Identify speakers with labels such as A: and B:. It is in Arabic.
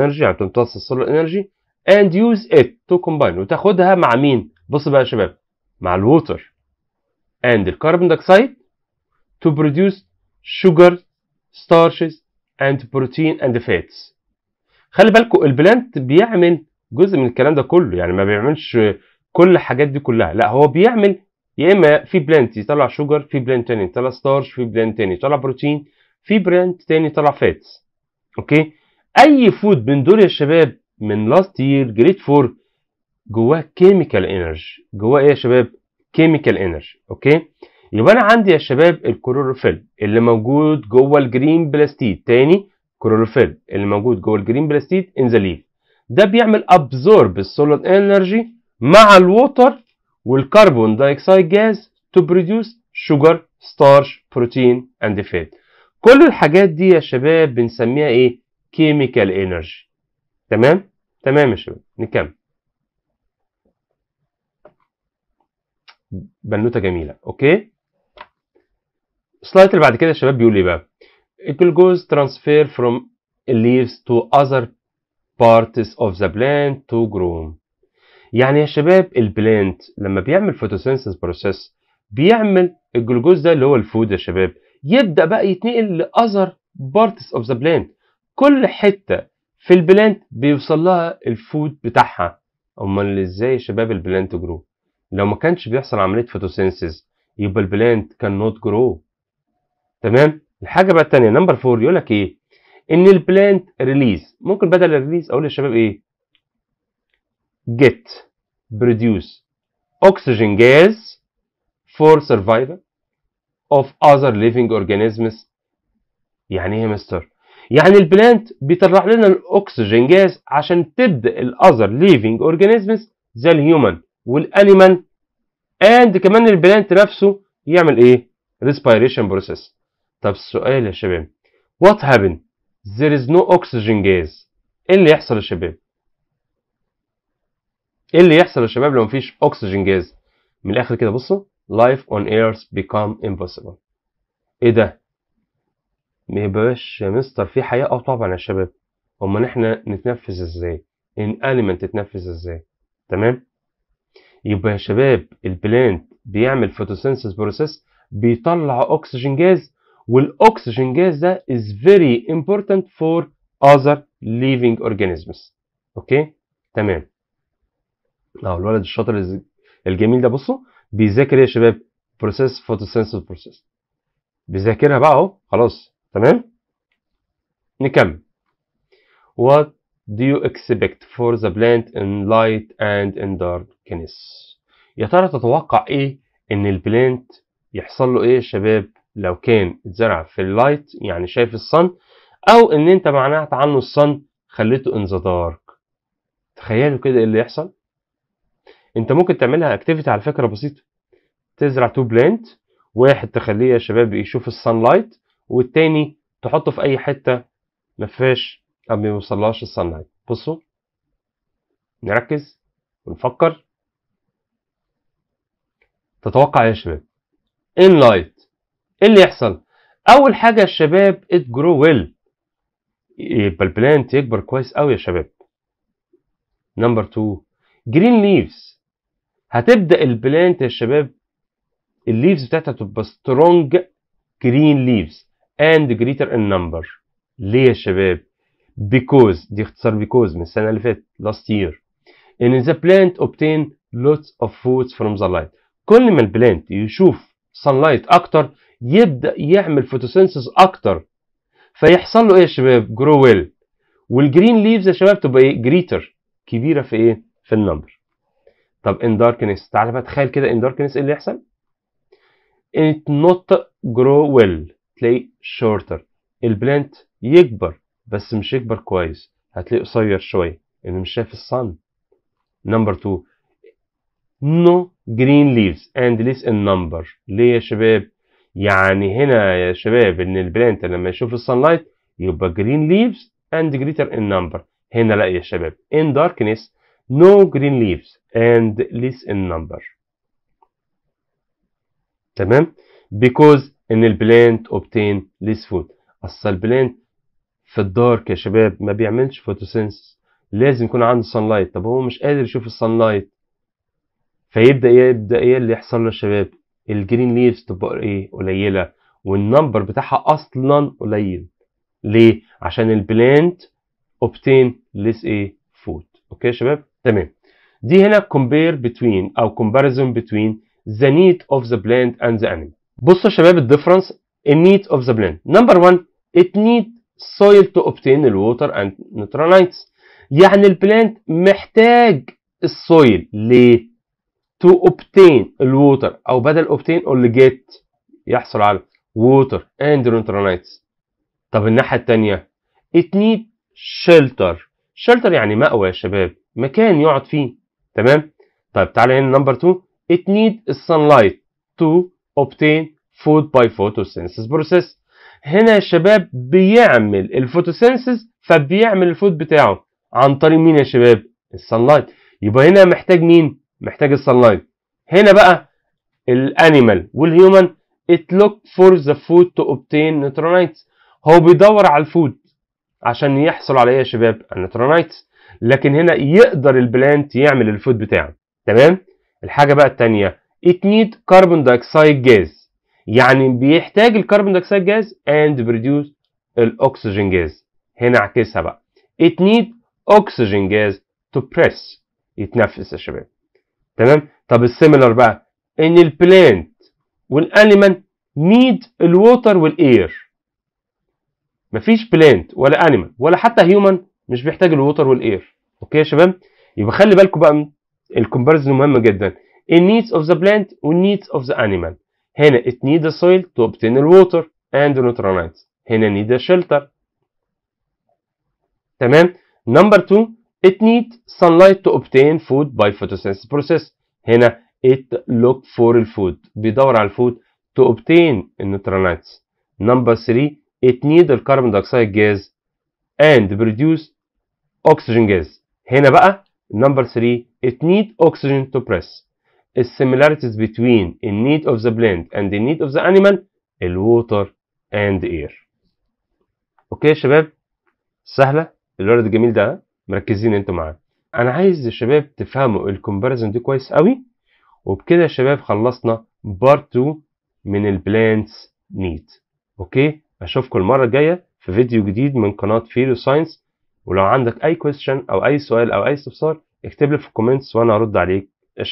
A: انرجي يعني تمتص السولار انرجي اند يوز ات تو كومباين وتاخدها مع مين؟ بص بقى يا شباب مع الووتر اند الكربون دايوكسيد to produce sugar starches and protein and fats خلي بالكم البلانت بيعمل جزء من الكلام ده كله يعني ما بيعملش كل الحاجات دي كلها لا هو بيعمل يا اما في بلانت يطلع شوجر في بلانت تاني يطلع ستارش في بلانت تاني يطلع بروتين في بلانت تاني يطلع فاتس اوكي اي فود من دول يا شباب من لاست يير جريد 4 جواه كيميكال انرجي جواه ايه يا شباب كيميكال انرجي اوكي يبقى انا عندي يا شباب الكلوروفيل اللي موجود جوه الجرين بلاستيد تاني كلوروفيل اللي موجود جوه الجرين بلاستيد ان ذا ليف ده بيعمل ابزورب السوليد انرجي مع الووتر والكربون دايكسايد جاز تو بروديوس شوجر ستارش بروتين اند فات كل الحاجات دي يا شباب بنسميها ايه chemical energy تمام تمام يا شباب نكمل بنوته جميله اوكي السلايد اللي بعد كده يا شباب بيقول ايه بقى it will goes transfer from leaves to other parts of the plant to grow يعني يا شباب البلانت لما بيعمل فوتوسينثيس بروسيس بيعمل الجلوكوز ده اللي هو الفود يا شباب يبدا بقى يتنقل لاذر بارتس اوف ذا بلانت كل حته في البلانت بيوصل لها الفود بتاعها امال ازاي شباب البلانت جرو لو ما كانش بيحصل عمليه فوتوسينسيس يبقى البلانت كان نوت جرو تمام الحاجه بقى التانية نمبر فور يقول لك ايه ان البلانت ريليز ممكن بدل الريليز اقول للشباب ايه get produce oxygen gas for survival of other living organisms يعني ايه يا مستر يعني البلانت بيطلع لنا الاكسجين جاز عشان تبدا الاذر ليفنج اورجانيزمز زي الهيومن والانيمال اند كمان البلانت نفسه يعمل ايه ريسبيريشن بروسيس طب السؤال يا شباب وات هابن ذير از نو اكسجين جاز ايه اللي يحصل يا شباب ايه اللي يحصل يا شباب لو مفيش اكسجين جاز من الاخر كده بصوا life on earth become impossible ايه ده ما يبقاش يا مستر في حياه اه طبعا يا شباب امال احنا نتنفذ ازاي الاليمنت تتنفس ازاي تمام يبقى يا شباب البلانت بيعمل فوتوسينثيس بروسيس بيطلع اكسجين جاز والاكسجين جاز ده is very important for other living organisms اوكي تمام اهو الولد الشاطر الجميل ده بصوا بيذاكر إيه يا شباب بروسيس فوتوسينثيس بروسيس بيذاكرها بقى اهو خلاص تمام نكمل What do you expect for the plant in light and in darkness يا ترى تتوقع ايه ان البلانت يحصل له ايه يا شباب لو كان اتزرع في اللايت يعني شايف الصن او ان انت معنعت عنه الصن خليته ان ذا دارك تخيلوا كده ايه اللي يحصل انت ممكن تعملها اكتيفيتي على فكره بسيطه تزرع تو بلانت واحد تخليه يا شباب يشوف الصن لايت والتاني تحطه في اي حته ما فيهاش او ما يوصلهاش الصنعي بصوا نركز ونفكر تتوقع يا شباب ان لايت ايه اللي يحصل اول حاجه الشباب ات جرو ويل يبقى البلانت يكبر كويس قوي يا شباب نمبر 2 جرين ليفز هتبدا البلانت يا شباب الليفز بتاعتها تبقى سترونج جرين ليفز and greater in number ليه يا شباب because دي اختصار because من السنة اللي فاتت last year in the plant obtain lots of foods from the light كل ما البلانت يشوف sunlight أكتر يبدأ يعمل photosynthesis أكتر فيحصل له إيه يا شباب grow well والجرين ليفز يا شباب تبقى إيه جريتر كبيرة في إيه في النمبر طب in darkness تعالى بقى تخيل كده in darkness إيه اللي يحصل it not grow well هتلاقي شورتر البلانت يكبر بس مش يكبر كويس هتلاقيه قصير شويه لأنه مش شايف الصن نمبر 2 نو جرين ليفز اند ليس ان نمبر ليه يا شباب يعني هنا يا شباب ان البلانت لما يشوف الصن لايت يبقى جرين ليفز اند جريتر ان نمبر هنا لا يا شباب ان داركنس نو جرين ليفز اند ليس ان نمبر تمام because ان البلانت اوبتين ليس فود اصل البلانت في الدارك يا شباب ما بيعملش فوتوسينس لازم يكون عنده لايت طب هو مش قادر يشوف لايت فيبدا يبدا ايه اللي يحصل له يا شباب الجرين ليفز تبقى ايه قليله والنمبر بتاعها اصلا قليل ليه عشان البلانت اوبتين ليس ايه فود اوكي يا شباب تمام دي هنا كومبير بتوين او كومباريزون بتوين ذا نيد اوف ذا بلانت اند ذا انيمال بصوا يا شباب الديفرنس النيت اوف ذا blend نمبر 1 it نيد soil to obtain the water and يعني البلانت محتاج السويل ليه؟ to obtain الووتر او بدل obtain اول get يحصل على water and نيوترالايتس طب الناحيه الثانيه it نيد shelter shelter يعني مأوى يا شباب مكان يقعد فيه تمام طيب تعالى هنا نمبر 2 it need sunlight to obtain food by photosynthesis process هنا يا شباب بيعمل الفوتوسينثيز فبيعمل الفود بتاعه عن طريق مين يا شباب السنلايت يبقى هنا محتاج مين محتاج السنلايت هنا بقى الانيمال والهيومن it look for the food to obtain neutronites هو بيدور على الفود عشان يحصل عليه إيه يا شباب النيترونايتس لكن هنا يقدر البلانت يعمل الفود بتاعه تمام الحاجه بقى الثانيه it need carbon dioxide gas يعني بيحتاج الكربون دايوكسيد جاز and produce الاكسجين جاز هنا عكسها بقى it need oxygen gas to press يتنفس يا شباب تمام طب السيميلر بقى ان البلانت والانيمال نيد الووتر والاير مفيش بلانت ولا انيمال ولا حتى هيومن مش بيحتاج الووتر والاير اوكي يا شباب يبقى خلي بالكم بقى الكومبارزن مهمه جدا in needs of the plant or needs of the animal هنا it need the soil to obtain water and nutrients هنا need the shelter تمام number two it need sunlight to obtain food by photosynthesis process هنا it look for food. بيدور على الفود to obtain nutrients number three it need the carbon dioxide gas and produce oxygen gas هنا بقى number 3 it need oxygen to press السيميلاريتيز بتوين النيد اوف ذا بلانت اند النيد اوف ذا انيمال الووتر اند اير اوكي يا شباب سهله الورد الجميل ده مركزين انتوا معاه انا عايز يا شباب تفهموا الكومباريزون دي كويس قوي وبكده يا شباب خلصنا بارت 2 من البلانتس نيد اوكي اشوفكم المره الجايه في فيديو جديد من قناه فيرو ساينس ولو عندك اي كويستشن او اي سؤال او اي استفسار اكتب لي في الكومنتس وانا هرد عليك